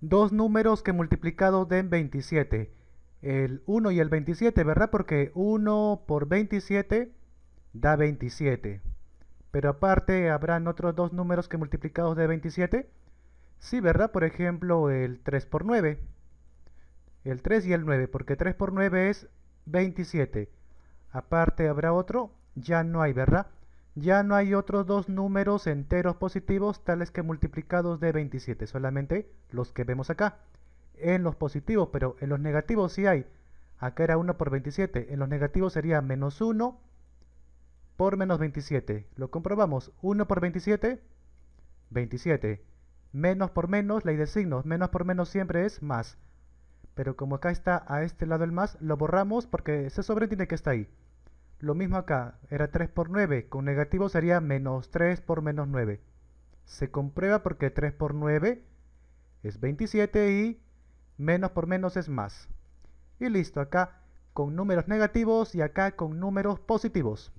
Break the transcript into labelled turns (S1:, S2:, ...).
S1: dos números que multiplicados den 27. El 1 y el 27, ¿verdad? Porque 1 por 27 da 27. Pero aparte, ¿habrán otros dos números que multiplicados de 27? Sí, ¿verdad? Por ejemplo, el 3 por 9. El 3 y el 9, porque 3 por 9 es 27. Aparte, ¿habrá otro? Ya no hay, ¿verdad? ya no hay otros dos números enteros positivos tales que multiplicados de 27, solamente los que vemos acá, en los positivos, pero en los negativos sí hay, acá era 1 por 27, en los negativos sería menos 1 por menos 27, lo comprobamos, 1 por 27, 27, menos por menos, ley de signos, menos por menos siempre es más, pero como acá está a este lado el más, lo borramos porque se sobreentiende que está ahí. Lo mismo acá, era 3 por 9, con negativo sería menos 3 por menos 9. Se comprueba porque 3 por 9 es 27 y menos por menos es más. Y listo, acá con números negativos y acá con números positivos.